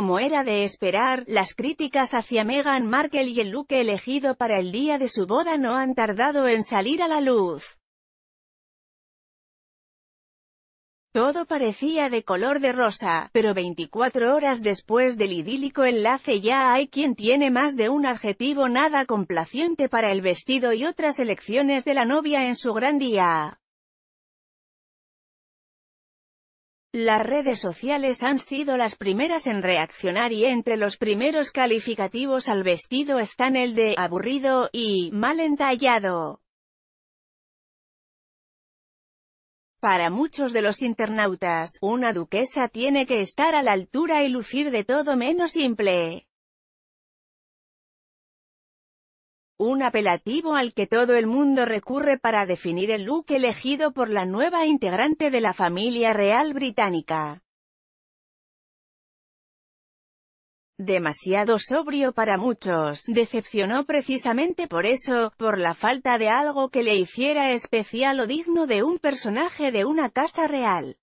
Como era de esperar, las críticas hacia Meghan Markle y el look elegido para el día de su boda no han tardado en salir a la luz. Todo parecía de color de rosa, pero 24 horas después del idílico enlace ya hay quien tiene más de un adjetivo nada complaciente para el vestido y otras elecciones de la novia en su gran día. Las redes sociales han sido las primeras en reaccionar y entre los primeros calificativos al vestido están el de «aburrido» y «mal entallado». Para muchos de los internautas, una duquesa tiene que estar a la altura y lucir de todo menos simple. un apelativo al que todo el mundo recurre para definir el look elegido por la nueva integrante de la familia real británica. Demasiado sobrio para muchos, decepcionó precisamente por eso, por la falta de algo que le hiciera especial o digno de un personaje de una casa real.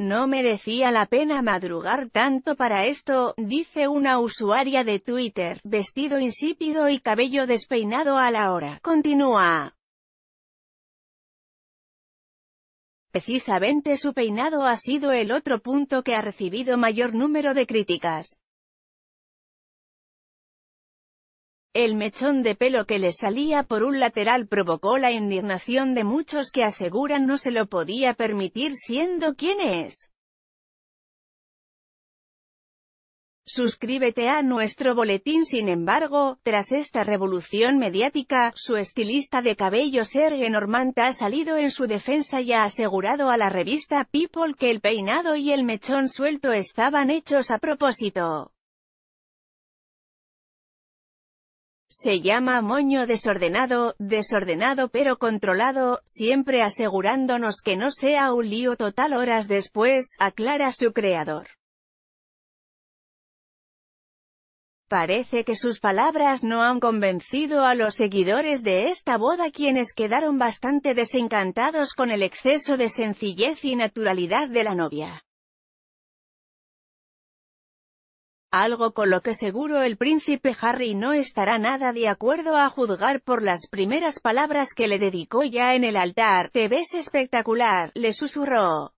No merecía la pena madrugar tanto para esto, dice una usuaria de Twitter, vestido insípido y cabello despeinado a la hora. Continúa. Precisamente su peinado ha sido el otro punto que ha recibido mayor número de críticas. El mechón de pelo que le salía por un lateral provocó la indignación de muchos que aseguran no se lo podía permitir siendo quien es. Suscríbete a nuestro boletín sin embargo, tras esta revolución mediática, su estilista de cabello Serge Normand ha salido en su defensa y ha asegurado a la revista People que el peinado y el mechón suelto estaban hechos a propósito. Se llama moño desordenado, desordenado pero controlado, siempre asegurándonos que no sea un lío total horas después, aclara su creador. Parece que sus palabras no han convencido a los seguidores de esta boda quienes quedaron bastante desencantados con el exceso de sencillez y naturalidad de la novia. algo con lo que seguro el príncipe Harry no estará nada de acuerdo a juzgar por las primeras palabras que le dedicó ya en el altar. Te ves espectacular, le susurró.